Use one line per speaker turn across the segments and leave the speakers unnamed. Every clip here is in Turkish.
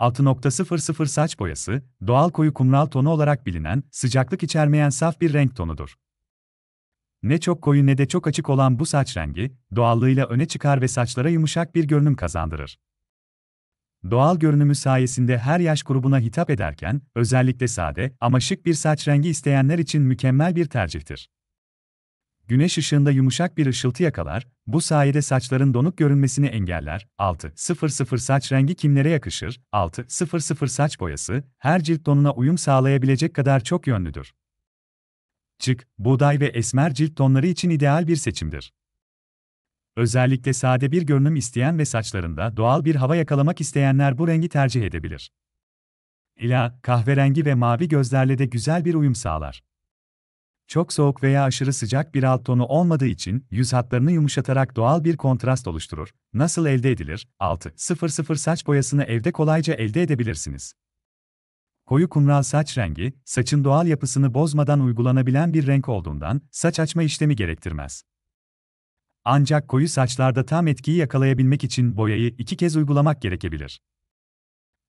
6.00 saç boyası, doğal koyu kumral tonu olarak bilinen, sıcaklık içermeyen saf bir renk tonudur. Ne çok koyu ne de çok açık olan bu saç rengi, doğallığıyla öne çıkar ve saçlara yumuşak bir görünüm kazandırır. Doğal görünümü sayesinde her yaş grubuna hitap ederken, özellikle sade ama şık bir saç rengi isteyenler için mükemmel bir tercihtir güneş ışığında yumuşak bir ışıltı yakalar, bu sayede saçların donuk görünmesini engeller. 6.00 saç rengi kimlere yakışır? 6.00 saç boyası, her cilt tonuna uyum sağlayabilecek kadar çok yönlüdür. Çık, buğday ve esmer cilt tonları için ideal bir seçimdir. Özellikle sade bir görünüm isteyen ve saçlarında doğal bir hava yakalamak isteyenler bu rengi tercih edebilir. İla, kahverengi ve mavi gözlerle de güzel bir uyum sağlar çok soğuk veya aşırı sıcak bir alt tonu olmadığı için yüz hatlarını yumuşatarak doğal bir kontrast oluşturur. Nasıl elde edilir? 6.00 saç boyasını evde kolayca elde edebilirsiniz. Koyu kumral saç rengi, saçın doğal yapısını bozmadan uygulanabilen bir renk olduğundan saç açma işlemi gerektirmez. Ancak koyu saçlarda tam etkiyi yakalayabilmek için boyayı iki kez uygulamak gerekebilir.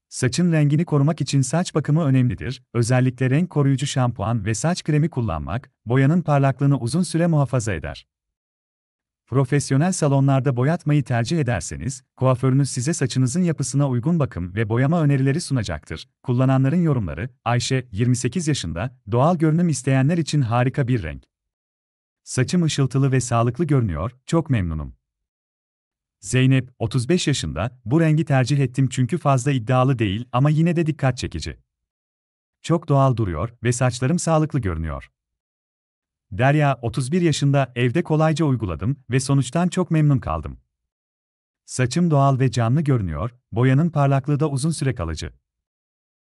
Saçın rengini korumak için saç bakımı önemlidir. Özellikle renk koruyucu şampuan ve saç kremi kullanmak, boyanın parlaklığını uzun süre muhafaza eder. Profesyonel salonlarda boyatmayı tercih ederseniz, kuaförünüz size saçınızın yapısına uygun bakım ve boyama önerileri sunacaktır. Kullananların yorumları, Ayşe, 28 yaşında, doğal görünüm isteyenler için harika bir renk. Saçım ışıltılı ve sağlıklı görünüyor, çok memnunum. Zeynep, 35 yaşında, bu rengi tercih ettim çünkü fazla iddialı değil ama yine de dikkat çekici. Çok doğal duruyor ve saçlarım sağlıklı görünüyor. Derya, 31 yaşında, evde kolayca uyguladım ve sonuçtan çok memnun kaldım. Saçım doğal ve canlı görünüyor, boyanın parlaklığı da uzun süre kalıcı.